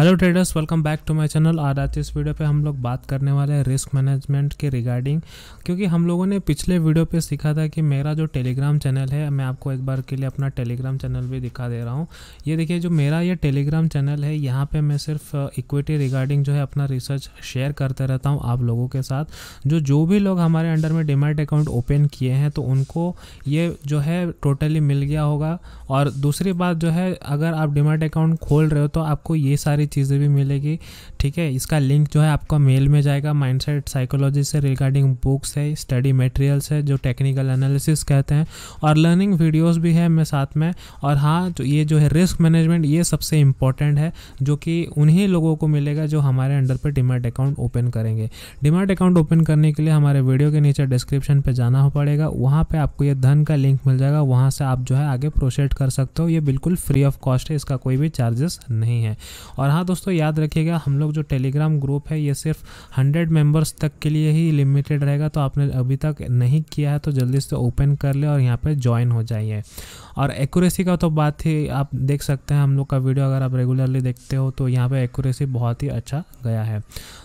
hello traders welcome back to my channel आज आज इस वीडियो पे हम लोग बात करने वाले हैं रिस्क मैनेजमेंट के रिगार्डिंग क्योंकि हम लोगों ने पिछले वीडियो पे सीखा था कि मेरा जो टेलीग्राम चैनल है मैं आपको एक बार के लिए अपना टेलीग्राम चैनल भी दिखा दे रहा हूँ ये देखिए जो मेरा ये टेलीग्राम चैनल है यहाँ पर मैं सिर्फ इक्विटी रिगार्डिंग जो है अपना रिसर्च शेयर करते रहता हूँ आप लोगों के साथ जो जो भी लोग हमारे अंडर में डिमार्ट अकाउंट ओपन किए हैं तो उनको ये जो है टोटली मिल गया होगा और दूसरी बात जो है अगर आप डिमार्ट अकाउंट खोल रहे हो तो आपको ये सारी चीज़ें भी मिलेगी ठीक है इसका लिंक जो है आपका मेल में जाएगा माइंडसेट साइकोलॉजी से रिगार्डिंग बुक्स है स्टडी मटेरियल्स है जो टेक्निकल एनालिसिस कहते हैं और लर्निंग वीडियोस भी है मैं साथ में और हाँ जो तो ये जो है रिस्क मैनेजमेंट ये सबसे इंपॉर्टेंट है जो कि उन्हीं लोगों को मिलेगा जो हमारे अंडर पर डिमेट अकाउंट ओपन करेंगे डिमार्ट अकाउंट ओपन करने के लिए हमारे वीडियो के नीचे डिस्क्रिप्शन पर जाना पड़ेगा वहाँ पर आपको ये धन का लिंक मिल जाएगा वहाँ से आप जो है आगे प्रोसेड कर सकते हो ये बिल्कुल फ्री ऑफ कॉस्ट है इसका कोई भी चार्जेस नहीं है और हाँ हाँ दोस्तों याद रखिएगा हम लोग जो टेलीग्राम ग्रुप है ये सिर्फ हंड्रेड मेम्बर्स तक के लिए ही लिमिटेड रहेगा तो आपने अभी तक नहीं किया है तो जल्दी से ओपन कर ले और यहाँ पर ज्वाइन हो जाइए और एक्यूरेसी का तो बात ही आप देख सकते हैं हम लोग का वीडियो अगर आप रेगुलरली देखते हो तो यहाँ पर एक्यूरेसी बहुत ही अच्छा गया है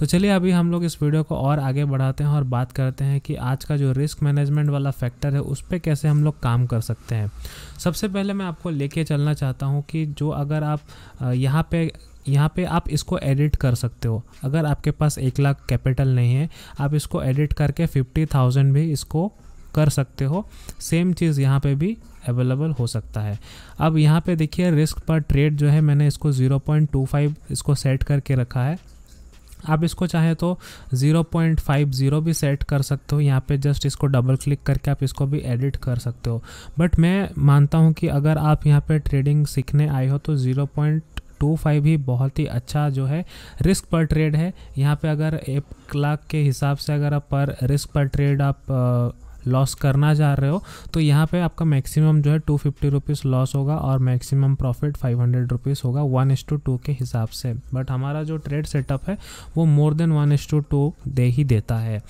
तो चलिए अभी हम लोग इस वीडियो को और आगे बढ़ाते हैं और बात करते हैं कि आज का जो रिस्क मैनेजमेंट वाला फैक्टर है उस पर कैसे हम लोग काम कर सकते हैं सबसे पहले मैं आपको लेके चलना चाहता हूँ कि जो अगर आप यहाँ पे यहाँ पे आप इसको एडिट कर सकते हो अगर आपके पास एक लाख कैपिटल नहीं है आप इसको एडिट करके फिफ्टी थाउजेंड भी इसको कर सकते हो सेम चीज़ यहाँ पे भी अवेलेबल हो सकता है अब यहाँ पे देखिए रिस्क पर ट्रेड जो है मैंने इसको 0.25 इसको सेट करके रखा है आप इसको चाहे तो 0.50 भी सेट कर सकते हो यहाँ पे जस्ट इसको डबल क्लिक करके आप इसको भी एडिट कर सकते हो बट मैं मानता हूँ कि अगर आप यहाँ पे ट्रेडिंग सीखने आए हो तो टू फाइव ही बहुत ही अच्छा जो है रिस्क पर ट्रेड है यहाँ पे अगर एक लाख के हिसाब से अगर आप पर रिस्क पर ट्रेड आप लॉस करना चाह रहे हो तो यहाँ पे आपका मैक्सिमम जो है टू फिफ्टी रुपीज़ लॉस होगा और maximum profit five hundred rupees होगा वन एस टू टू के हिसाब से बट हमारा जो ट्रेड सेटअप है वो more than one is to two दे ही देता है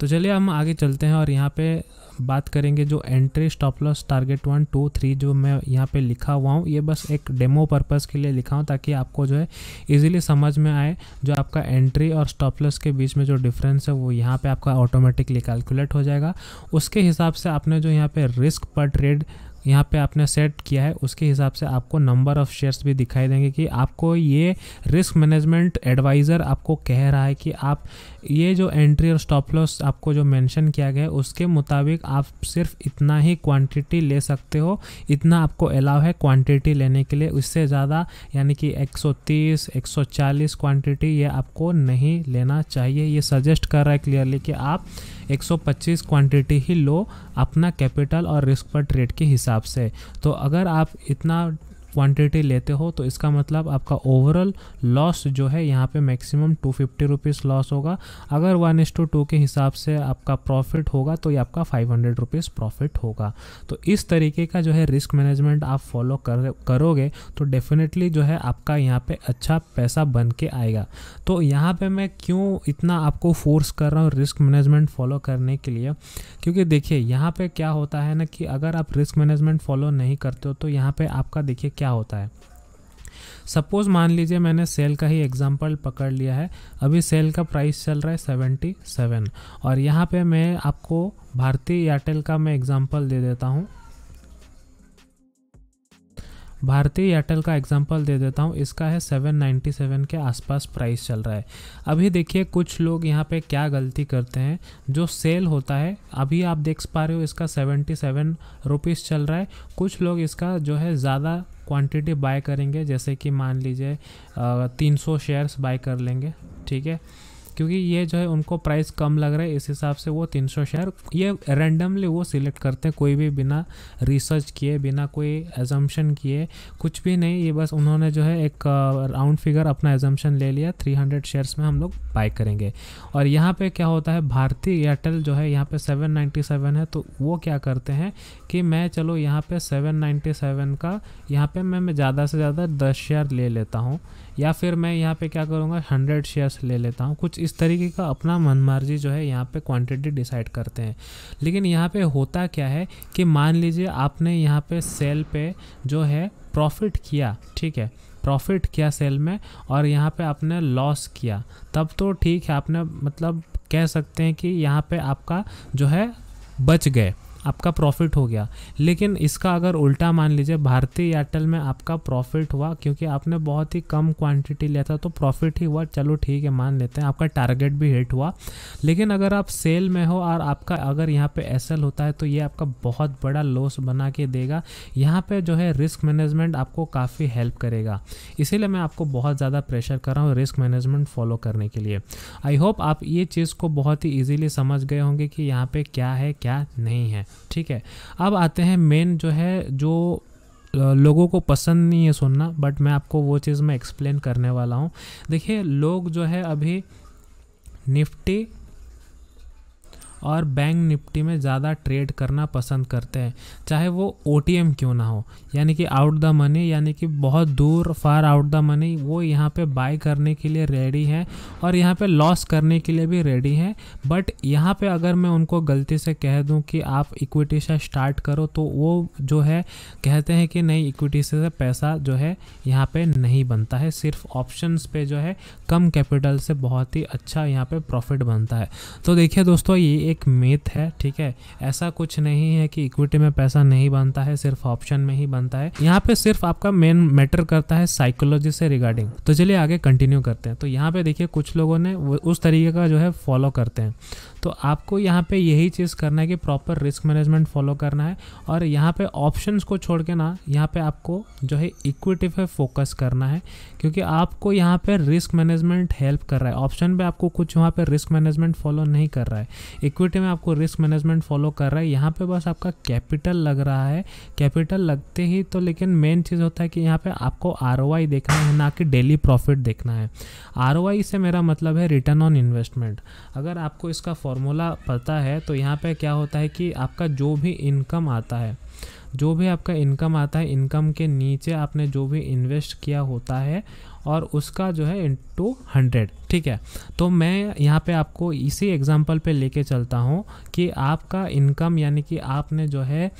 तो चलिए हम आगे चलते हैं और यहाँ पे बात करेंगे जो entry stop loss target one two three जो मैं यहाँ पे लिखा हुआ हूँ ये बस एक डेमो पर्पज़ के लिए लिखा हूँ ताकि आपको जो है इजीली समझ में आए जो आपका एंट्री और स्टॉप लॉस के बीच में जो डिफरेंस है वो यहाँ पे आपका ऑटोमेटिकली कैलकुलेट हो जाएगा उसके हिसाब से आपने जो यहाँ पे रिस्क पर ट्रेड यहाँ पे आपने सेट किया है उसके हिसाब से आपको नंबर ऑफ शेयर्स भी दिखाई देंगे कि आपको ये रिस्क मैनेजमेंट एडवाइज़र आपको कह रहा है कि आप ये जो एंट्री और स्टॉप लॉस आपको जो मेंशन किया गया है उसके मुताबिक आप सिर्फ इतना ही क्वांटिटी ले सकते हो इतना आपको अलाव है क्वान्टिटी लेने के लिए उससे ज़्यादा यानी कि सौ 140 क्वांटिटी ये आपको नहीं लेना चाहिए ये सजेस्ट कर रहा है क्लियरली कि आप 125 क्वांटिटी ही लो अपना कैपिटल और रिस्क पर ट्रेड के हिसाब से तो अगर आप इतना क्वांटिटी लेते हो तो इसका मतलब आपका ओवरऑल लॉस जो है यहाँ पे maximum two fifty rupees loss होगा अगर वन एस टू टू के हिसाब से आपका प्रॉफिट होगा तो ये आपका फाइव हंड्रेड रुपीज़ प्रॉफिट होगा तो इस तरीके का जो है रिस्क मैनेजमेंट आप फॉलो कर करोगे तो डेफिनेटली जो है आपका यहाँ पे अच्छा पैसा बन के आएगा तो यहाँ पे मैं क्यों इतना आपको फोर्स कर रहा हूँ रिस्क मैनेजमेंट फॉलो करने के लिए क्योंकि देखिए यहाँ पे क्या होता है ना कि अगर आप रिस्क मैनेजमेंट फॉलो नहीं करते हो तो यहाँ पे आपका देखिए क्या क्या होता है सपोज़ मान लीजिए मैंने सेल का ही एग्जांपल पकड़ लिया है अभी सेल का प्राइस चल रहा है सेवेंटी सेवन और यहाँ पे मैं आपको भारतीय एयरटेल का मैं एग्जांपल दे देता हूँ भारतीय एयरटेल का एग्जांपल दे देता हूँ इसका है 797 के आसपास प्राइस चल रहा है अभी देखिए कुछ लोग यहाँ पे क्या गलती करते हैं जो सेल होता है अभी आप देख पा रहे हो इसका सेवन रुपीज चल रहा है कुछ लोग इसका जो है ज़्यादा क्वांटिटी बाय करेंगे जैसे कि मान लीजिए तीन सौ शेयर्स बाय कर लेंगे ठीक है क्योंकि ये जो है उनको प्राइस कम लग रहा है इस हिसाब से वो 300 शेयर ये रैंडमली वो सिलेक्ट करते हैं कोई भी बिना रिसर्च किए बिना कोई एजम्पन किए कुछ भी नहीं ये बस उन्होंने जो है एक राउंड फिगर अपना एजम्पन ले लिया 300 शेयर्स में हम लोग बाय करेंगे और यहाँ पे क्या होता है भारतीय एयरटेल जो है यहाँ पर सेवन है तो वो क्या करते हैं कि मैं चलो यहाँ पर सेवन का यहाँ पर मैं ज़्यादा से ज़्यादा दस शेयर ले लेता हूँ या फिर मैं यहाँ पे क्या करूँगा हंड्रेड शेयर्स ले लेता हूँ कुछ इस तरीके का अपना मनमर्जी जो है यहाँ पे क्वांटिटी डिसाइड करते हैं लेकिन यहाँ पे होता क्या है कि मान लीजिए आपने यहाँ पे सेल पे जो है प्रॉफिट किया ठीक है प्रॉफिट किया सेल में और यहाँ पे आपने लॉस किया तब तो ठीक है आपने मतलब कह सकते हैं कि यहाँ पर आपका जो है बच गए आपका प्रॉफिट हो गया लेकिन इसका अगर उल्टा मान लीजिए भारतीय एयरटेल में आपका प्रॉफिट हुआ क्योंकि आपने बहुत ही कम क्वांटिटी लिया था तो प्रॉफिट ही हुआ चलो ठीक है मान लेते हैं आपका टारगेट भी हिट हुआ लेकिन अगर आप सेल में हो और आपका अगर यहाँ पे एस होता है तो ये आपका बहुत बड़ा लॉस बना के देगा यहाँ पर जो है रिस्क मैनेजमेंट आपको काफ़ी हेल्प करेगा इसीलिए मैं आपको बहुत ज़्यादा प्रेशर कर रहा हूँ रिस्क मैनेजमेंट फॉलो करने के लिए आई होप आप ये चीज़ को बहुत ही ईजिली समझ गए होंगे कि यहाँ पे क्या है क्या नहीं है ठीक है अब आते हैं मेन जो है जो लोगों को पसंद नहीं है सुनना बट मैं आपको वो चीज़ मैं एक्सप्लेन करने वाला हूँ देखिए लोग जो है अभी निफ्टी और बैंक निफ्टी में ज़्यादा ट्रेड करना पसंद करते हैं चाहे वो ओ क्यों ना हो यानी कि आउट द मनी यानी कि बहुत दूर फार आउट द मनी वो यहाँ पे बाय करने के लिए रेडी है और यहाँ पे लॉस करने के लिए भी रेडी है बट यहाँ पे अगर मैं उनको गलती से कह दूँ कि आप इक्विटी से स्टार्ट करो तो वो जो है कहते हैं कि नहीं इक्विटी से पैसा जो है यहाँ पे नहीं बनता है सिर्फ ऑप्शंस पे जो है कम कैपिटल से बहुत ही अच्छा यहाँ पे प्रॉफिट बनता है तो देखिए दोस्तों ये एक मेथ है ठीक है ऐसा कुछ नहीं है कि इक्विटी में पैसा नहीं बनता है सिर्फ ऑप्शन में ही बनता है यहाँ पे सिर्फ आपका मेन मैटर करता है साइकोलॉजी से रिगार्डिंग तो चलिए आगे कंटिन्यू करते हैं तो यहाँ पे देखिए कुछ लोगों ने उस तरीके का जो है फॉलो करते हैं तो आपको यहाँ पे यही चीज़ करना है कि प्रॉपर रिस्क मैनेजमेंट फॉलो करना है और यहाँ पे ऑप्शंस को छोड़ के ना यहाँ पे आपको जो है इक्विटी पे फोकस करना है क्योंकि आपको यहाँ पे रिस्क मैनेजमेंट हेल्प कर रहा है ऑप्शन पे आपको कुछ वहाँ पे रिस्क मैनेजमेंट फॉलो नहीं कर रहा है इक्विटी में आपको रिस्क मैनेजमेंट फॉलो कर रहा है यहाँ पर बस आपका कैपिटल लग रहा है कैपिटल लगते ही तो लेकिन मेन चीज़ होता है कि यहाँ पर आपको आर देखना है ना कि डेली प्रॉफिट देखना है आर से मेरा मतलब है रिटर्न ऑन इन्वेस्टमेंट अगर आपको इसका फॉर्मूला पता है तो यहाँ पे क्या होता है कि आपका जो भी इनकम आता है जो भी आपका इनकम आता है इनकम के नीचे आपने जो भी इन्वेस्ट किया होता है और उसका जो है इंटू हंड्रेड ठीक है तो मैं यहाँ पे आपको इसी एग्जांपल पे लेके चलता हूँ कि आपका इनकम यानी कि आपने जो है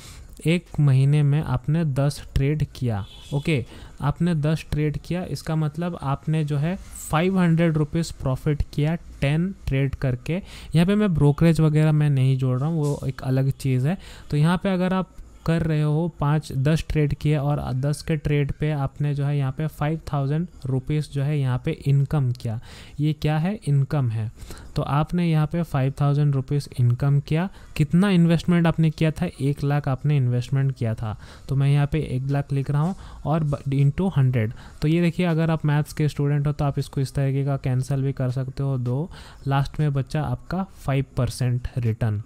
एक महीने में आपने दस ट्रेड किया ओके आपने दस ट्रेड किया इसका मतलब आपने जो है फाइव हंड्रेड रुपीज़ प्रॉफिट किया टेन ट्रेड करके यहाँ पे मैं ब्रोकरेज वगैरह मैं नहीं जोड़ रहा हूँ वो एक अलग चीज़ है तो यहाँ पे अगर आप कर रहे हो पाँच दस ट्रेड किए और दस के ट्रेड पे आपने जो है यहाँ पे फाइव थाउजेंड रुपीज़ जो है यहाँ पे इनकम किया ये क्या है इनकम है तो आपने यहाँ पे फाइव थाउजेंड रुपीज़ इनकम किया कितना इन्वेस्टमेंट आपने किया था एक लाख आपने इन्वेस्टमेंट किया था तो मैं यहाँ पे एक लाख लिख रहा हूँ और इंटू हंड्रेड तो ये देखिए अगर आप मैथ्स के स्टूडेंट हो तो आप इसको इस तरीके का कैंसिल भी कर सकते हो दो लास्ट में बच्चा आपका फाइव परसेंट रिटर्न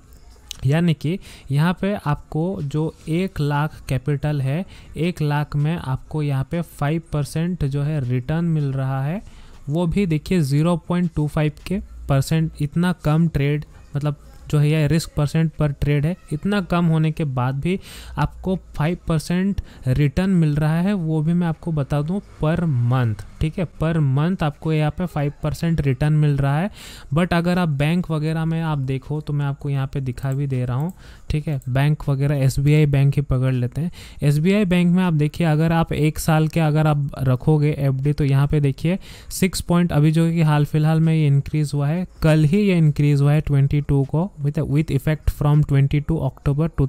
यानी कि यहाँ पे आपको जो एक लाख कैपिटल है एक लाख में आपको यहाँ पे फाइव परसेंट जो है रिटर्न मिल रहा है वो भी देखिए ज़ीरो पॉइंट टू फाइव के परसेंट इतना कम ट्रेड मतलब जो है यह रिस्क परसेंट पर ट्रेड है इतना कम होने के बाद भी आपको फाइव परसेंट रिटर्न मिल रहा है वो भी मैं आपको बता दूँ पर मंथ ठीक है पर मंथ आपको यहाँ पे फाइव परसेंट रिटर्न मिल रहा है बट अगर आप बैंक वगैरह में आप देखो तो मैं आपको यहाँ पे दिखा भी दे रहा हूँ ठीक है बैंक वगैरह एस बैंक ही पकड़ लेते हैं एस बैंक में आप देखिए अगर आप एक साल के अगर आप रखोगे एफ तो यहाँ पर देखिए सिक्स पॉइंट अभी जो कि हाल फिलहाल में ये इंक्रीज़ हुआ है कल ही ये इंक्रीज़ हुआ है ट्वेंटी को with with effect from 22 October two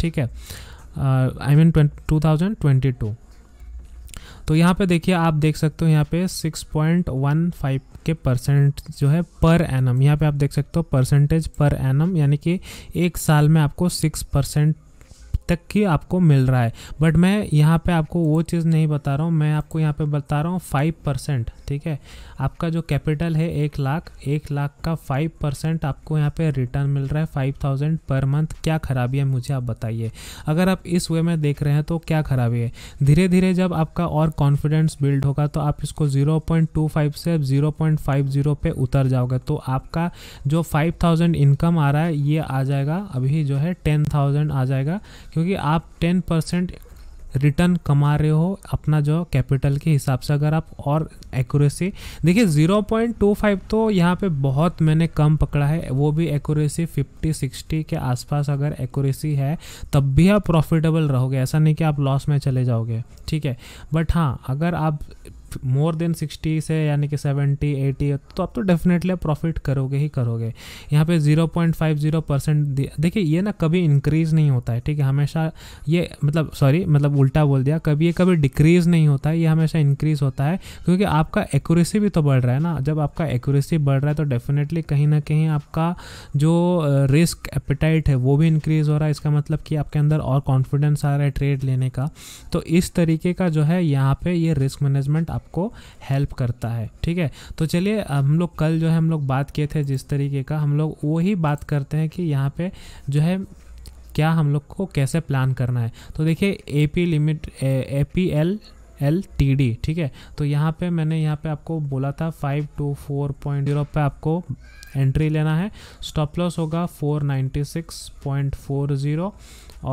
ठीक है I mean two thousand twenty two तो यहाँ पे देखिए आप देख सकते हो यहाँ पे 6.15 के परसेंट जो है पर एनम यहाँ पे आप देख सकते हो परसेंटेज पर एनम यानी कि एक साल में आपको 6 परसेंट तक की आपको मिल रहा है बट मैं यहाँ पे आपको वो चीज़ नहीं बता रहा हूँ मैं आपको यहाँ पे बता रहा हूँ फाइव परसेंट ठीक है आपका जो कैपिटल है एक लाख एक लाख का फाइव परसेंट आपको यहाँ पे रिटर्न मिल रहा है फाइव थाउजेंड पर मंथ क्या खराबी है मुझे आप बताइए अगर आप इस वे में देख रहे हैं तो क्या खराबी है धीरे धीरे जब आपका और कॉन्फिडेंस बिल्ड होगा तो आप इसको ज़ीरो पॉइंट टू फाइव से ज़ीरो पॉइंट फाइव ज़ीरो पे उतर जाओगे तो आपका जो फाइव थाउजेंड इनकम आ रहा है ये आ जाएगा अभी जो है टेन थाउजेंड आ जाएगा क्योंकि क्योंकि आप टेन परसेंट रिटर्न कमा रहे हो अपना जो कैपिटल के हिसाब से अगर आप और एक्यूरेसी देखिए ज़ीरो पॉइंट टू फाइव तो यहाँ पे बहुत मैंने कम पकड़ा है वो भी एक्यूरेसी फिफ्टी सिक्सटी के आसपास अगर एक्यूरेसी है तब भी आप प्रॉफिटेबल रहोगे ऐसा नहीं कि आप लॉस में चले जाओगे ठीक है बट हाँ अगर आप मोर देन सिक्सटी से यानी कि सेवेंटी एटी तो आप तो डेफिनेटली प्रॉफिट करोगे ही करोगे यहाँ पे zero point five zero percent देखिए ये ना कभी इंक्रीज़ नहीं होता है ठीक है हमेशा ये मतलब सॉरी मतलब उल्टा बोल दिया कभी ये कभी डिक्रीज़ नहीं होता है ये हमेशा इंक्रीज़ होता है क्योंकि आपका एक्यूरेसी भी तो बढ़ रहा है ना जब आपका एक्यूरेसी बढ़ रहा है तो डेफिनेटली कहीं ना कहीं आपका जो रिस्क एपिटाइट है वो भी इंक्रीज़ हो रहा है इसका मतलब कि आपके अंदर और कॉन्फिडेंस आ रहा है ट्रेड लेने का तो इस तरीके का जो है यहाँ पर ये रिस्क मैनेजमेंट आपको हेल्प करता है ठीक है तो चलिए हम लोग कल जो है हम लोग बात किए थे जिस तरीके का हम लोग वही बात करते हैं कि यहाँ पे जो है क्या हम लोग को कैसे प्लान करना है तो देखिए A P limit A P L L T D ठीक है तो यहाँ पे मैंने यहाँ पे आपको बोला था five two four point zero पर आपको एंट्री लेना है स्टॉप लॉस होगा four ninety six point four zero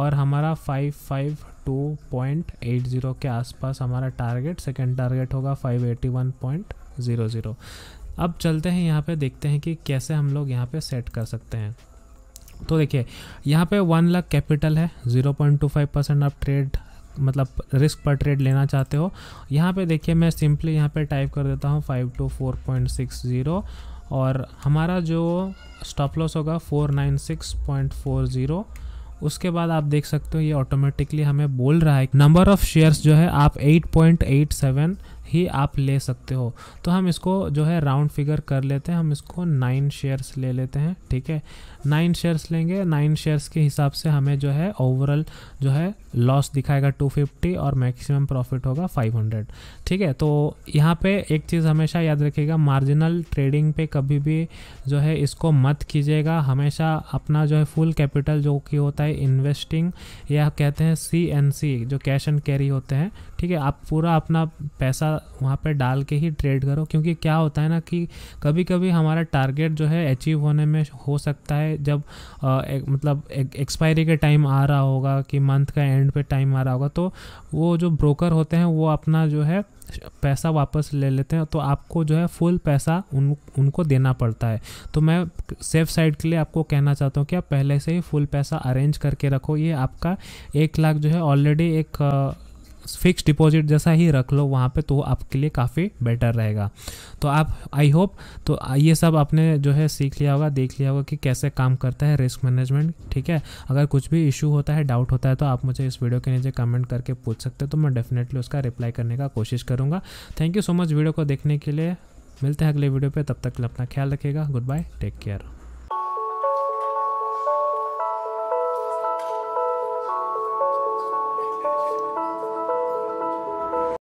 और हमारा फाइव फाइव 2.80 के आसपास हमारा टारगेट सेकेंड टारगेट होगा 581.00 अब चलते हैं यहाँ पे देखते हैं कि कैसे हम लोग यहाँ पे सेट कर सकते हैं तो देखिए यहाँ पे वन लाख कैपिटल है 0.25 परसेंट आप ट्रेड मतलब रिस्क पर ट्रेड लेना चाहते हो यहाँ पे देखिए मैं सिंपली यहाँ पे टाइप कर देता हूँ five two four point six zero और हमारा जो स्टॉप लॉस होगा four nine six point four zero उसके बाद आप देख सकते हो ये ऑटोमेटिकली हमें बोल रहा है नंबर ऑफ शेयर्स जो है आप 8.87 ही आप ले सकते हो तो हम इसको जो है राउंड फिगर कर लेते हैं हम इसको नाइन शेयर्स ले लेते हैं ठीक है नाइन शेयर्स लेंगे नाइन शेयर्स के हिसाब से हमें जो है ओवरऑल जो है लॉस दिखाएगा 250 और मैक्सिमम प्रॉफिट होगा 500 ठीक है तो यहाँ पे एक चीज़ हमेशा याद रखिएगा मार्जिनल ट्रेडिंग पे कभी भी जो है इसको मत कीजिएगा हमेशा अपना जो है फुल कैपिटल जो कि होता है इन्वेस्टिंग या कहते हैं सी एन सी जो कैश एंड कैरी होते हैं ठीक है आप पूरा अपना पैसा वहाँ पर डाल के ही ट्रेड करो क्योंकि क्या होता है ना कि कभी कभी हमारा टारगेट जो है अचीव होने में हो सकता है जब आ, एक, मतलब एक्सपायरी का टाइम आ रहा होगा कि मंथ का एंड पे टाइम आ रहा होगा तो वो जो ब्रोकर होते हैं वो अपना जो है पैसा वापस ले लेते हैं तो आपको जो है फुल पैसा उन उनको देना पड़ता है तो मैं सेफ साइड के लिए आपको कहना चाहता हूँ कि आप पहले से ही फुल पैसा अरेंज करके रखो ये आपका एक लाख जो है ऑलरेडी एक फिक्स डिपॉजिट जैसा ही रख लो वहाँ पे तो आपके लिए काफ़ी बेटर रहेगा तो आप आई होप तो ये सब आपने जो है सीख लिया होगा देख लिया होगा कि कैसे काम करता है रिस्क मैनेजमेंट ठीक है अगर कुछ भी इशू होता है डाउट होता है तो आप मुझे इस वीडियो के नीचे कमेंट करके पूछ सकते हो तो मैं डेफिनेटली उसका रिप्लाई करने का कोशिश करूँगा thank you so much video को देखने के लिए मिलते हैं अगले वीडियो पे तब तक अपना ख्याल रखेगा गुड बाय टेक केयर